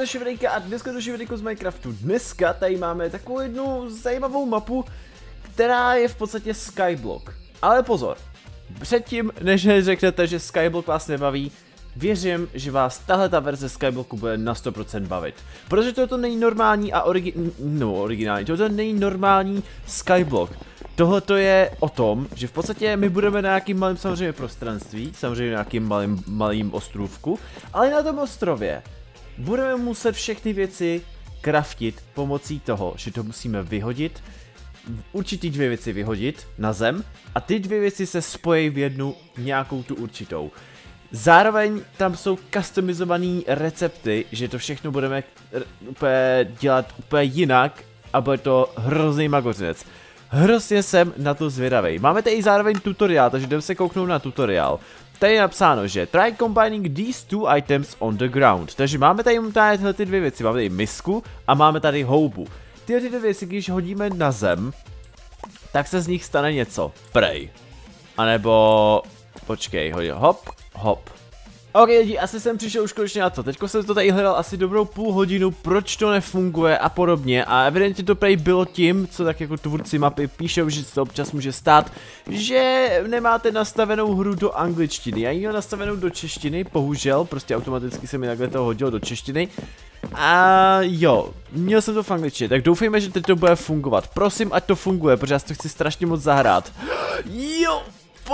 jmenuji Šivrejka a dneska do Šivrejku z Minecraftu. Dneska tady máme takovou jednu zajímavou mapu, která je v podstatě Skyblock. Ale pozor, předtím, než řeknete, že Skyblock vás nebaví, Věřím, že vás tahle ta verze Skyblocku bude na 100% bavit. Protože toto není normální a origi no, originální, toto není normální Skyblock. Tohle to je o tom, že v podstatě my budeme na nějakým malém samozřejmě prostranství, samozřejmě na nějakým malým, malým ostrůvku, ale na tom ostrově budeme muset všechny věci kraftit pomocí toho, že to musíme vyhodit, určitý dvě věci vyhodit na zem a ty dvě věci se spojí v jednu nějakou tu určitou. Zároveň tam jsou customizované recepty, že to všechno budeme úplně dělat úplně jinak a bude to hrozný magořinec. Hrozně jsem na to zvědavý. Máme tady zároveň tutoriál, takže jdeme se kouknout na tutoriál tady je napsáno, že try combining these two items on the ground. Takže máme tady tady tyhle ty dvě věci, máme tady misku a máme tady houbu. Tyhle dvě věci, když hodíme na zem, tak se z nich stane něco. Prej. A nebo... Počkej, hodí. Hop, hop. Ok lidi, asi jsem přišel už konečně na to. Teďko jsem to tady hledal asi dobrou půl hodinu, proč to nefunguje a podobně. A evidentně to prej bylo tím, co tak jako tvůrci mapy píšou, že se to občas může stát, že nemáte nastavenou hru do angličtiny. Já ji mám nastavenou do češtiny, bohužel, prostě automaticky se mi takhle to hodilo do češtiny. A jo, měl jsem to v angličtině, tak doufejme, že teď to bude fungovat. Prosím, ať to funguje, protože já to chci strašně moc zahrát. Jo,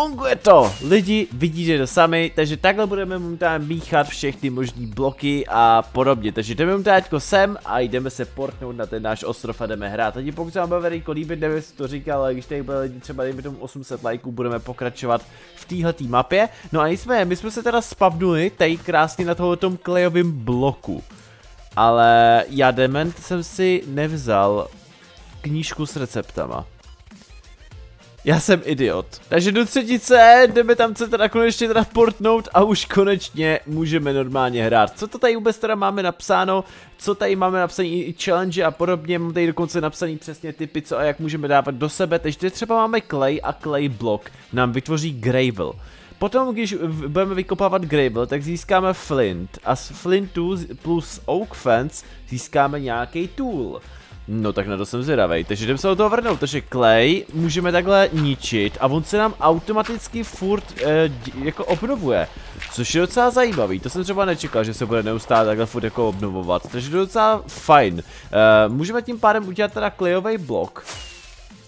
funguje to. Lidi vidí, že to sami, takže takhle budeme momentálně míchat všechny možné bloky a podobně. Takže jdeme momentálně sem a jdeme se portnout na ten náš ostrov a jdeme hrát. Tady pokud se vám bude líbit, nevím, jestli to říkal, ale když tady bude lidi třeba dejme tomu 800 lajků, budeme pokračovat v téhletý mapě. No a jsme, my jsme se teda spavnuli tady krásně na tom klejovém bloku. Ale já dement jsem si nevzal knížku s receptama. Já jsem idiot. Takže do třetice, jdeme tam se teda konečně teda portnout a už konečně můžeme normálně hrát. Co to tady vůbec teda máme napsáno, co tady máme napsané i challenge a podobně, mám tady dokonce napsaný přesně typy, co a jak můžeme dávat do sebe, takže tady třeba máme clay a clay block, nám vytvoří gravel. Potom, když budeme vykopávat gravel, tak získáme flint a z flintu plus oak fence získáme nějaký tool. No tak na to jsem zvědavej, takže jdem se do toho vrnout, takže klej můžeme takhle ničit a on se nám automaticky furt e, jako obnovuje, což je docela zajímavý, to jsem třeba nečekal, že se bude neustále takhle furt jako obnovovat, takže to je docela fajn. E, můžeme tím pádem udělat teda klejový blok,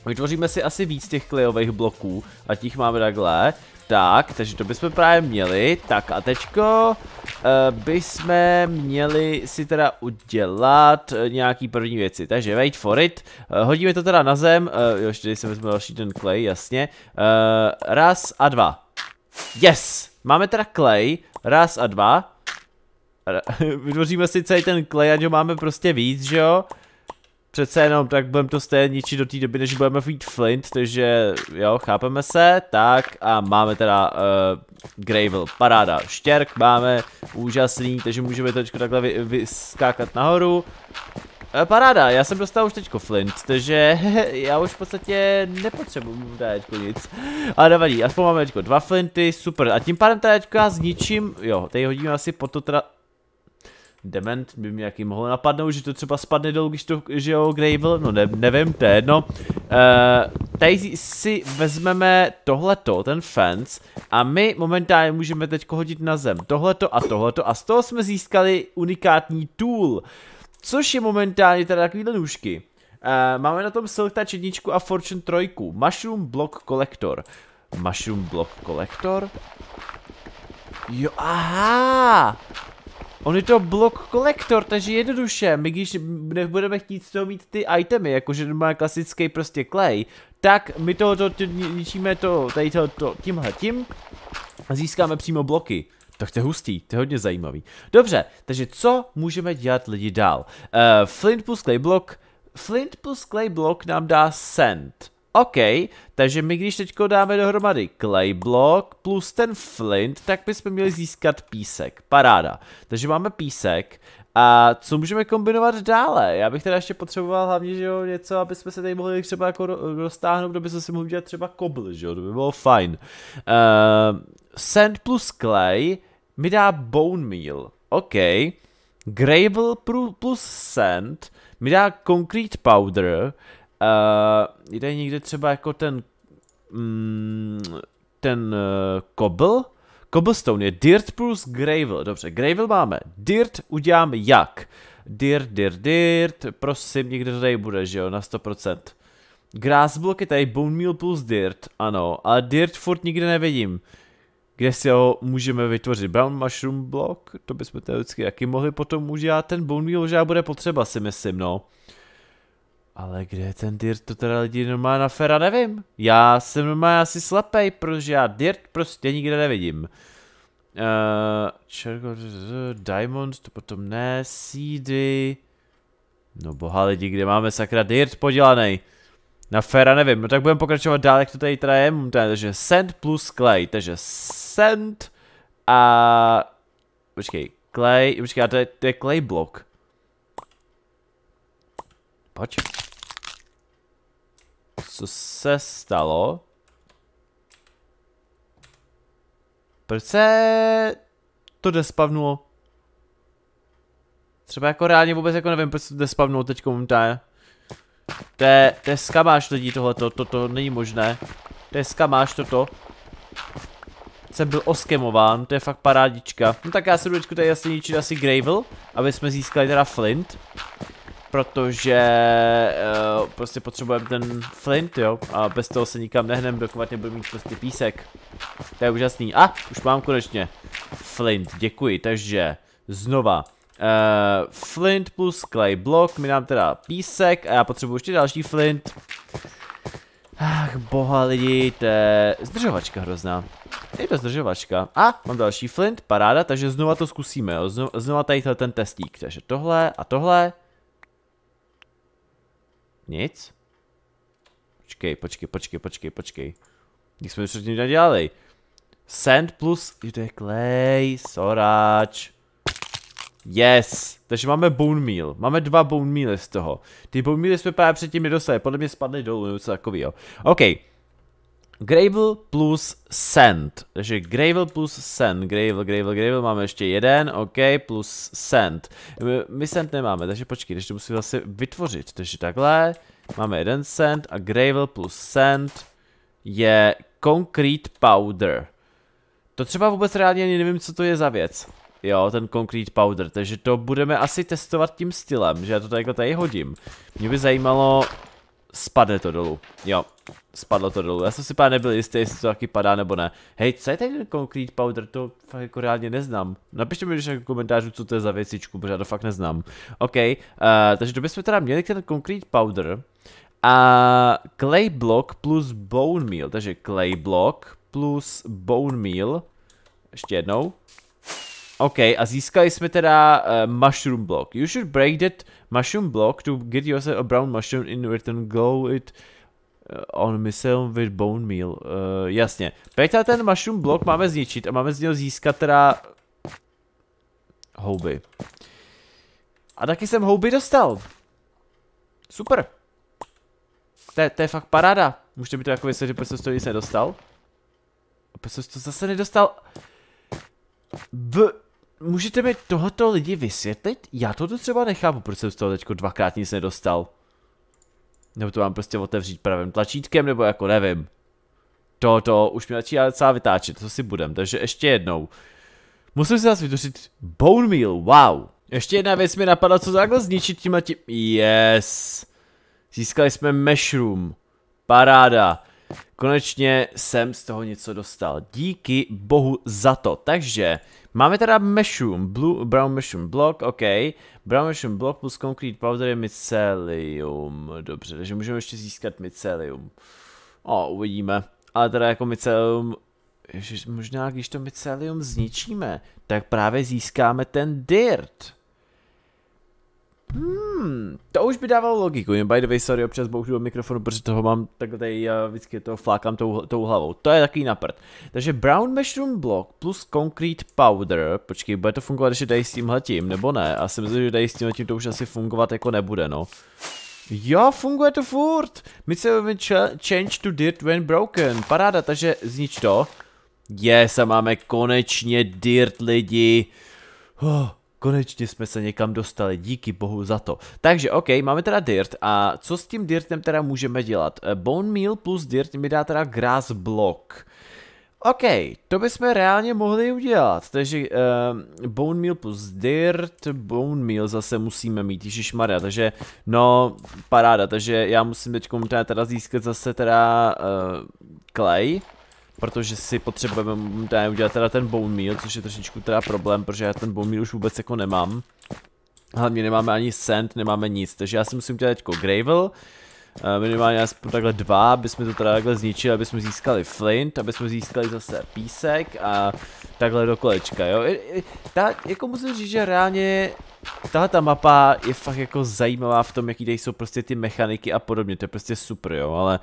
vytvoříme si asi víc těch klejových bloků a těch máme takhle, tak, takže to bychom právě měli. Tak a teďko uh, bychom měli si teda udělat uh, nějaký první věci. Takže wait for it. Uh, hodíme to teda na zem. Uh, jo, tady se vezmeme další ten clay, jasně. Uh, raz a dva. Yes! Máme teda clay. Raz a dva. Vytvoříme si celý ten clay, ať ho máme prostě víc, že jo? Uh, přece jenom tak budeme to stejně ničit do té doby, než budeme mít Flint, takže jo, chápeme se, tak a máme teda uh, Gravel, paráda, štěrk máme, úžasný, takže můžeme teď takhle vy, vyskákat nahoru. Uh, paráda, já jsem dostal už teďko Flint, takže já už v podstatě nepotřebuju teďko nic. Ale nevadí, aspoň máme teďko dva Flinty, super. A tím pádem teda teďko já zničím, jo, tady hodíme asi po to teda dement by mi jaký mohlo napadnout, že to třeba spadne dolů, když to, že jo, Gravel, no ne, nevím, to je jedno. Uh, tady si vezmeme tohleto, ten fence, a my momentálně můžeme teď hodit na zem tohleto a tohleto a z toho jsme získali unikátní tool, což je momentálně teda takovýhle nůžky. Uh, máme na tom Silk Touch a Fortune trojku. Mushroom Block Collector. Mushroom Block Collector? Jo, aha! On je to blok kolektor, takže jednoduše, my když nebudeme chtít z toho mít ty itemy, jakože má klasický prostě klej, tak my tohoto ničíme to, tady to, to tímhle tím a získáme přímo bloky. Tak to je hustý, to je hodně zajímavý. Dobře, takže co můžeme dělat lidi dál? Uh, Flint plus Clay Block, Flint plus Clay Block nám dá sand. OK, takže my když teďko dáme dohromady clay block plus ten flint, tak bychom měli získat písek. Paráda. Takže máme písek. A co můžeme kombinovat dále? Já bych teda ještě potřeboval hlavně, že jo, něco, aby jsme se tady mohli třeba jako roztáhnout, kdo by se si mohl dělat třeba kobl, že jo, to by bylo fajn. Uh, sand plus clay mi dá bone meal. OK. Gravel plus sand mi dá concrete powder Uh, eh, jde někde třeba jako ten... Mm, ten uh, kobl? Cobblestone je Dirt plus Gravel. Dobře, Gravel máme. Dirt udělám jak? Dirt, Dirt, Dirt. Prosím, někde tady bude, že jo? Na 100%. Grassblock je tady Bone Meal plus Dirt. Ano, ale Dirt furt nikde nevidím. Kde si ho můžeme vytvořit? Brown Mushroom Block? To bychom teoreticky jaký mohli potom udělat. Ten Bone Meal možná bude potřeba, si myslím, no. Uh, ale kde je ten dirt, to teda lidi normálně na fera nevím. Já jsem normálně asi slepej, protože já dirt prostě nikde nevidím. Uh, eh, čerko, diamond, to potom ne, seedy. No boha lidi, kde máme sakra dirt podělaný? Na fera nevím, no tak budeme pokračovat dál, jak to tady teda je, takže sand plus clay, takže sand a... Počkej, clay, počkej, a to je, to je clay block. Počkej. Co se stalo? Proč se to despavnulo? Třeba jako reálně vůbec jako nevím, proč se to despavnulo teď momentálně. To je, to je skamáš lidí tohleto, toto to není možné. To je skamáš toto. Jsem byl oskemován, to je fakt parádička. No tak já se budu tady jasně ničit asi Gravel, aby jsme získali teda Flint protože uh, prostě potřebujeme ten flint, jo, a bez toho se nikam nehnem, dokud nebudu mít prostě písek. To je úžasný. A, ah, už mám konečně flint, děkuji, takže znova. Uh, flint plus clay block, mi nám teda písek a já potřebuji ještě další flint. Ach, boha lidi, to je zdržovačka hrozná. Je to zdržovačka. A, mám další flint, paráda, takže znova to zkusíme, jo. znova tady ten testík, takže tohle a tohle. Nic? Počkej, počkej, počkej, počkej, počkej. Když jsme předtím dělali. Sand plus, to je klej, soráč. Yes, takže máme bone meal, máme dva bone mealy z toho. Ty bone mealy jsme právě předtím nedostali, podle mě spadly dolů nebo něco takového. Okay. Gravel plus Sand. Takže Gravel plus Sand. Gravel, Gravel, Gravel. Máme ještě jeden, OK, plus Sand. My, my Sand nemáme, takže počkej, takže to musím vlastně vytvořit. Takže takhle, máme jeden Sand a Gravel plus Sand je Concrete Powder. To třeba vůbec reálně ani nevím, co to je za věc. Jo, ten Concrete Powder, takže to budeme asi testovat tím stylem, že já to takhle tady hodím. Mě by zajímalo, Spadne to dolů. Jo, spadlo to dolů. Já jsem si právě nebyl jistý, jestli to taky padá nebo ne. Hej, co je ten Concrete Powder? To fakt jako reálně neznám. Napište mi do jako komentářů, co to je za věcičku, protože já to fakt neznám. OK, uh, takže to bychom teda měli ten Concrete Powder. A clay block plus bone meal, takže clay block plus bone meal, ještě jednou, OK, a získali jsme teda uh, mushroom block. You should break that mushroom block to get yourself a brown mushroom in return. Go it eh, on missile with bone meal. Uh, jasně. Teď ten mushroom block máme zničit a máme z něho získat teda houby. A taky jsem houby dostal. Super. To je fakt paráda. Můžete mi to jako vysvětlit, proč jsem to nic nedostal? Proč jsem to zase nedostal? V můžete mi tohoto lidi vysvětlit? Já to třeba nechápu, proč jsem z toho teďko dvakrát nic nedostal. Nebo to mám prostě otevřít pravým tlačítkem, nebo jako nevím. To, to, už mi začíná docela vytáčet, to si budem, takže ještě jednou. Musím si zase vytvořit bone meal, wow. Ještě jedna věc mi napadla, co takhle zničit tím a tím. Yes. Získali jsme mushroom. Paráda. Konečně jsem z toho něco dostal. Díky bohu za to. Takže máme teda mushroom, blue, brown mushroom block, OK. Brown mushroom block plus concrete powder je mycelium. Dobře, takže můžeme ještě získat mycelium. O, uvidíme. Ale teda jako mycelium ježiš, možná když to mycelium zničíme, tak právě získáme ten dirt. Hmm, to už by dávalo logiku, jen by the way, sorry, občas bohužel do mikrofonu, protože toho mám takhle tady, já vždycky toho flákám tou, tou hlavou, to je takový naprd. Takže brown mushroom block plus concrete powder, počkej, bude to fungovat ještě tady s tímhletím, nebo ne? A si myslím, že tady s tímhletím to už asi fungovat jako nebude, no. Jo, funguje to furt! Mitsubami change to dirt when broken, paráda, takže znič to. Yes, a máme konečně dirt lidi. Oh. Konečně jsme se někam dostali, díky bohu za to. Takže OK, máme teda dirt a co s tím dirtem teda můžeme dělat? Eh, bone meal plus dirt mi dá teda grass block. OK, to bychom reálně mohli udělat, takže uh, Bone Meal plus Dirt, Bone Meal zase musíme mít, Maria, takže no, paráda, takže já musím teď teda získat zase teda uh, eh, Clay, Protože si potřebujeme dá, udělat teda ten bone meal, což je trošičku teda problém, protože já ten bone meal už vůbec jako nemám. Hlavně nemáme ani sand, nemáme nic, takže já si musím dělat teďko gravel. Eh, minimálně aspoň takhle dva, aby jsme to teda takhle zničili, aby jsme získali flint, aby jsme získali zase písek a takhle do kolečka, jo. I, i, ta, jako musím říct, že reálně tahle ta mapa je fakt jako zajímavá v tom, jaký tady jsou prostě ty mechaniky a podobně, to je prostě super, jo, ale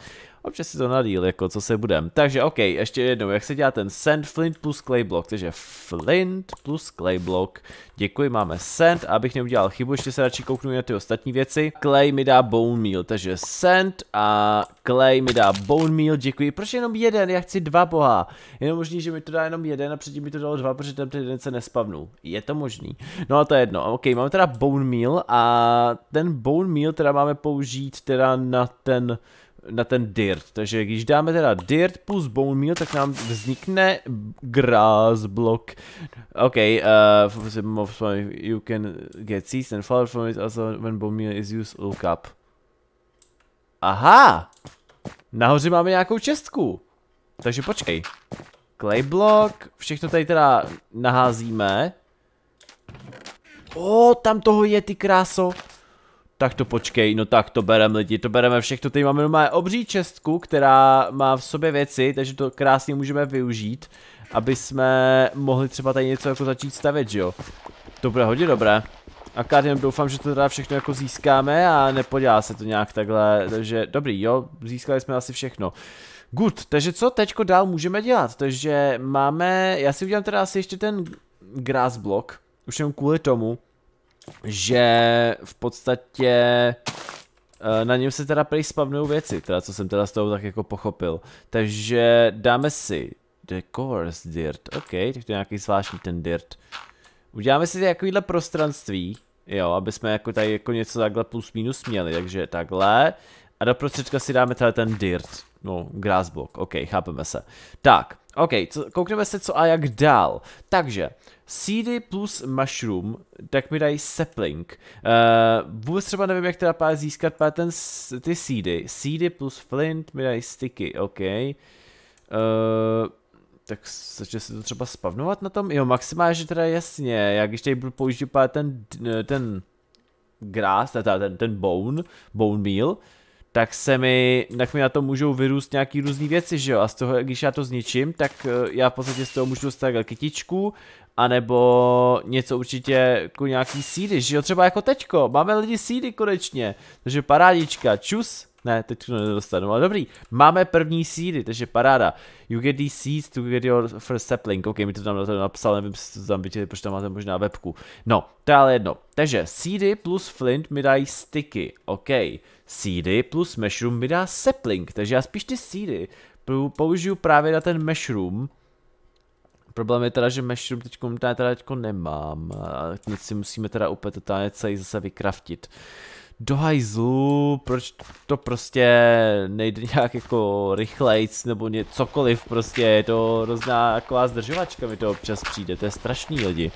Občas si to nadíl, jako co se budem. Takže OK, ještě jednou, jak se dělá ten sand flint plus clay block, takže flint plus clay block. Děkuji, máme sand abych neudělal chybu, ještě se radši kouknu na ty ostatní věci. Clay mi dá bone meal, takže sand a clay mi dá bone meal, děkuji. Proč jenom jeden, já chci dva boha. Je možný, že mi to dá jenom jeden a předtím mi to dalo dva, protože tam ten jeden se nespavnu. Je to možný. No a to je jedno. OK, máme teda bone meal a ten bone meal teda máme použít teda na ten na ten dirt. Takže když dáme teda dirt plus bone meal, tak nám vznikne grass block. OK, uh, you can get seeds and flower from it also when bone meal is used, look up. Aha! Nahoře máme nějakou čestku. Takže počkej. Clay block, všechno tady teda naházíme. O, tam toho je, ty kráso tak to počkej, no tak to bereme lidi, to bereme všechno, tady máme normálně obří čestku, která má v sobě věci, takže to krásně můžeme využít, aby jsme mohli třeba tady něco jako začít stavět, že jo. To bude hodně dobré. A kád jenom doufám, že to teda všechno jako získáme a nepodělá se to nějak takhle, takže dobrý, jo, získali jsme asi všechno. Good, takže co teďko dál můžeme dělat, takže máme, já si udělám teda asi ještě ten grass block, už jenom kvůli tomu, že v podstatě eh, na něm se teda prý spavnují věci, teda co jsem teda z toho tak jako pochopil. Takže dáme si The Course Dirt, ok, tak to je nějaký zvláštní ten Dirt. Uděláme si takovýhle prostranství, jo, aby jsme jako tady jako něco takhle plus minus měli, takže takhle. A do prostředka si dáme tady ten Dirt, no, grass block, ok, chápeme se. Tak, ok, co, koukneme se co a jak dál. Takže, seedy plus mushroom, tak mi dají sapling. Uh, vůbec třeba nevím, jak teda pár získat pár ten, ty seedy. Seedy plus flint mi dají sticky, OK. Uh, tak začne se to třeba spavnovat na tom? Jo, že teda jasně, já když tady budu použít ten, eh, ten grass, teda ten, ten bone, bone meal, tak se mi, tak mi na to můžou vyrůst nějaký různé věci, že jo, a z toho, když já to zničím, tak eh, já v podstatě z toho můžu dostat kytičku, anebo něco určitě jako nějaký sídy, že jo, třeba jako teďko, máme lidi sídy konečně, takže parádička, čus, ne, teď to nedostanu, ale dobrý, máme první sídy, takže paráda, you get these seeds to get your first sapling, ok, mi to tam napsal, nevím, to tam viděli, proč tam máte možná webku, no, to je ale jedno, takže sídy plus flint mi dají sticky, ok, seedy plus mushroom mi dá sapling, takže já spíš ty seedy použiju právě na ten mushroom. Problém je teda, že mushroom teď teda, teda teďko nemám. A teď si musíme teda úplně totálně celý zase vykraftit do hajzlu, proč to prostě nejde nějak jako rychlejc nebo ně, cokoliv prostě, je to hrozná taková zdržovačka mi to občas přijde, to je strašný lidi.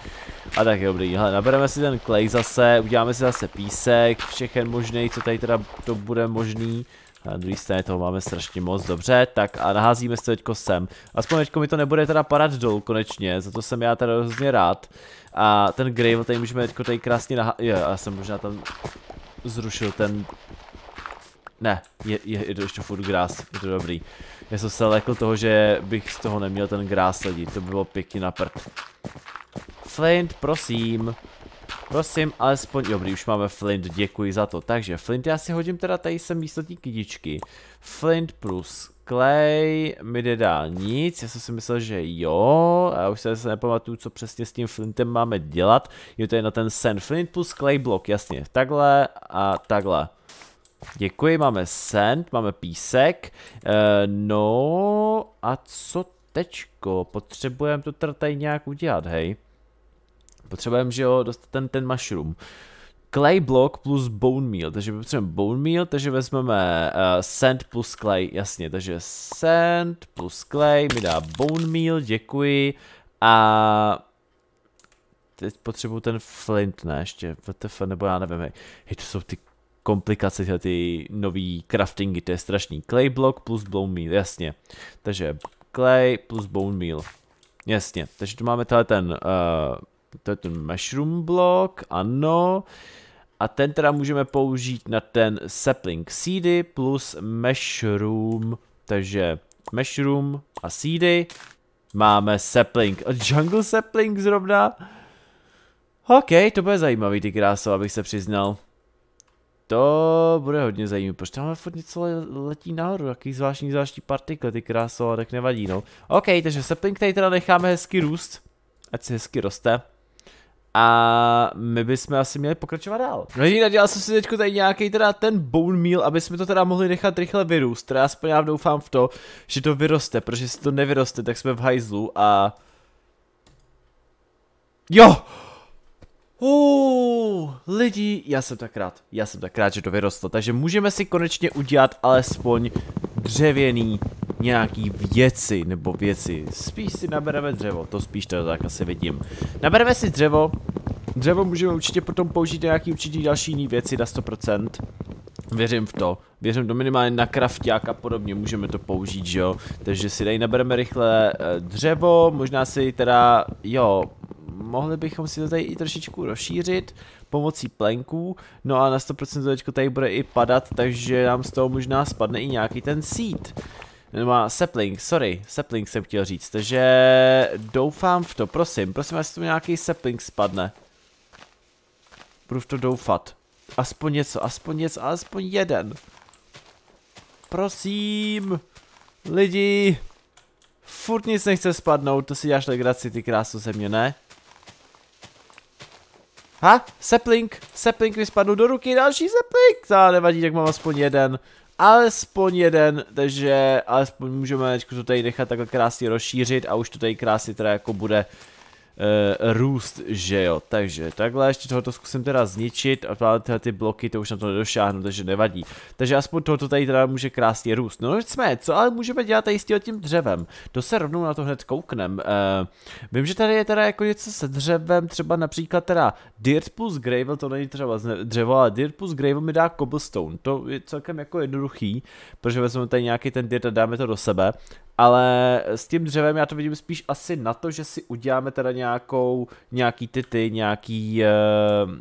A tak je dobrý, hele, nabereme si ten klej zase, uděláme si zase písek, všechen možný, co tady teda to bude možný. Na druhý straně toho máme strašně moc, dobře, tak a naházíme se teďko sem. Aspoň teďko mi to nebude teda padat dolů konečně, za to jsem já teda hrozně rád. A ten gravel tady můžeme teďko tady krásně nahá... Jo, já jsem možná tam zrušil ten... Ne, je, je, je to ještě furt grás, je to dobrý. Já jsem se lekl toho, že bych z toho neměl ten grás sledit. to by bylo pěkně na prd. Flint, prosím. Prosím, alespoň, dobrý, už máme Flint, děkuji za to. Takže Flint, já si hodím teda tady sem místo té kytičky. Flint plus Clay mi nedá nic, já jsem si myslel, že jo, já už se nepamatuju, co přesně s tím Flintem máme dělat. Je to je na ten sen, Flint plus Clay blok, jasně, takhle a takhle. Děkuji, máme sand, máme písek, e, no a co tečko, potřebujeme to tady nějak udělat, hej. Potřebujeme, že jo, dostat ten, ten mushroom. Clay block plus bone meal, takže potřebujeme bone meal, takže vezmeme uh, sand plus clay, jasně, takže sand plus clay mi dá bone meal, děkuji. A teď potřebuju ten flint, ne, ještě, vtf, nebo já nevím, hej, hej to jsou ty komplikace, tyhle ty nový craftingy, to je strašný. Clay block plus bone meal, jasně. Takže clay plus bone meal, jasně, takže tu máme tenhle ten uh, to je ten mushroom block, ano. A ten teda můžeme použít na ten sapling seedy plus mushroom, takže mushroom a seedy. Máme sapling, a jungle sapling zrovna. OK, to bude zajímavý ty kráso, abych se přiznal. To bude hodně zajímavé, proč tam furt něco letí nahoru, jaký zvláštní zvláštní partikle ty kráso, tak nevadí no. OK, takže sapling tady teda necháme hezky růst, ať se hezky roste. A my bychom asi měli pokračovat dál. No jiná, dělal jsem si teď tady nějaký teda ten bone meal, aby jsme to teda mohli nechat rychle vyrůst. Teda aspoň já doufám v to, že to vyroste, protože jestli to nevyroste, tak jsme v hajzlu a... Jo! Uh, lidi, já jsem tak rád, já jsem tak rád, že to vyrostlo, takže můžeme si konečně udělat alespoň dřevěný nějaký věci, nebo věci. Spíš si nabereme dřevo, to spíš to tak asi vidím. Nabereme si dřevo, dřevo můžeme určitě potom použít na nějaký určitý další jiný věci na 100%. Věřím v to. Věřím do minimálně na krafták a podobně, můžeme to použít, že jo. Takže si tady nabereme rychle eh, dřevo, možná si teda, jo, mohli bychom si to tady i trošičku rozšířit pomocí plenků, no a na 100% to tady bude i padat, takže nám z toho možná spadne i nějaký ten seed. Nebo sapling, sorry, sapling jsem chtěl říct, takže doufám v to, prosím, prosím, jestli tu nějaký sapling spadne. Budu v to doufat. Aspoň něco, aspoň něco, aspoň jeden. Prosím, lidi, furt nic nechce spadnout, to si děláš legraci, ty krásu ze mě, ne? Ha? Sapling, sapling mi spadl do ruky, další sapling, to nevadí, tak mám aspoň jeden alespoň jeden, takže alespoň můžeme to tady nechat takhle krásně rozšířit a už to tady krásně teda jako bude uh, růst, že jo. Takže takhle ještě tohoto zkusím teda zničit a právě ty bloky to už na to nedošáhnu, takže nevadí. Takže aspoň tohoto tady teda může krásně růst. No jsme, co ale můžeme dělat tady s tím dřevem? To se rovnou na to hned kouknem. Uh, vím, že tady je teda jako něco se dřevem, třeba například teda Dirt plus Gravel, to není třeba dřevo, ale Dirt plus Gravel mi dá cobblestone. To je celkem jako jednoduchý, protože vezmeme tady nějaký ten Dirt a dáme to do sebe ale s tím dřevem já to vidím spíš asi na to, že si uděláme teda nějakou, nějaký ty ty, nějaký uh,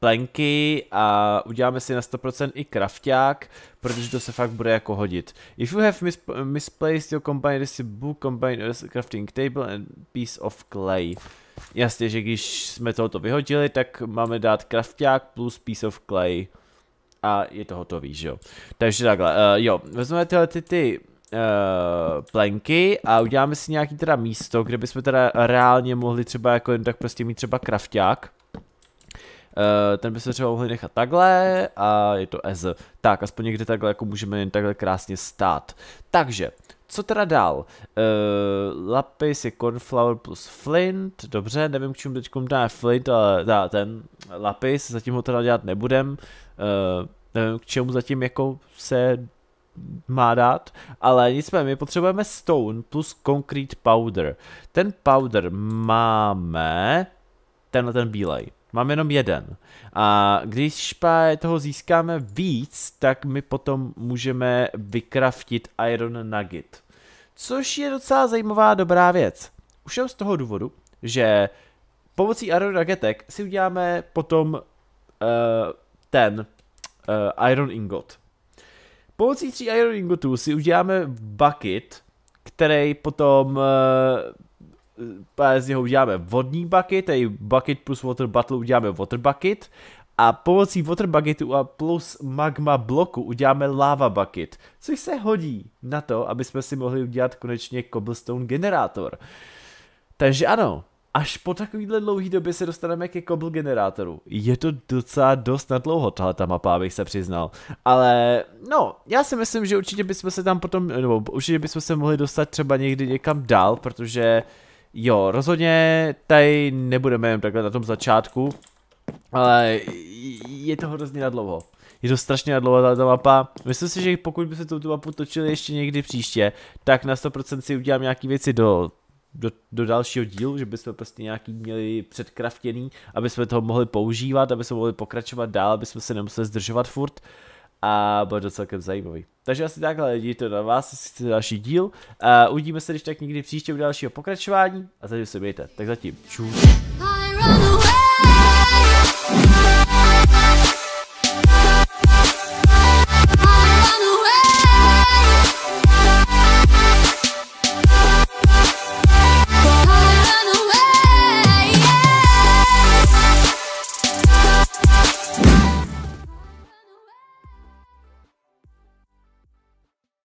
plenky a uděláme si na 100% i krafták, protože to se fakt bude jako hodit. If you have mis misplaced your company this book combine a crafting table and piece of clay. Jasně, že když jsme tohoto vyhodili, tak máme dát krafták plus piece of clay a je to hotový, že jo. Takže takhle, uh, jo, vezmeme tyhle ty, ty uh, plenky a uděláme si nějaký teda místo, kde bychom teda reálně mohli třeba jako jen tak prostě mít třeba krafťák. Uh, ten by se třeba mohli nechat takhle a je to ez. Tak, aspoň někde takhle jako můžeme jen takhle krásně stát. Takže, co teda dál? Uh, lapis je cornflower plus flint, dobře, nevím k čemu teď dá flint, ale dá ten lapis, zatím ho teda dělat nebudem. Uh, nevím k čemu zatím jako se má dát, ale nicméně my potřebujeme stone plus concrete powder. Ten powder máme, tenhle ten bílej. Mám jenom jeden. A když toho získáme víc, tak my potom můžeme vykraftit Iron Nugget. Což je docela zajímavá dobrá věc. Už jen z toho důvodu, že pomocí Iron Nuggetek si uděláme potom uh, ten uh, Iron Ingot. Pomocí tří Iron Ingotů si uděláme bucket, který potom eh, eh, eh, z něho uděláme vodní bucket, tedy bucket plus water battle uděláme water bucket a pomocí water bucketu a plus magma bloku uděláme lava bucket, což se hodí na to, aby jsme si mohli udělat konečně cobblestone generátor. Takže ano, až po takovýhle dlouhý době se dostaneme ke kobl generátoru. Je to docela dost na dlouho, tahle ta mapa, abych se přiznal. Ale no, já si myslím, že určitě bychom se tam potom, nebo určitě bychom se mohli dostat třeba někdy někam dál, protože jo, rozhodně tady nebudeme jen takhle na tom začátku, ale je to hrozně na dlouho je to strašně dlouhá ta mapa. Myslím si, že pokud by se tu mapu točili ještě někdy příště, tak na 100% si udělám nějaké věci do do, do dalšího dílu, že bychom prostě nějaký měli předkraftěný, aby jsme toho mohli používat, aby jsme mohli pokračovat dál, aby jsme se nemuseli zdržovat furt a bude to celkem zajímavý. Takže asi takhle, lidi, to na vás, jestli chcete další díl. Uh, uvidíme se, když tak někdy příště u dalšího pokračování a zatím se mějte. Tak zatím, čus.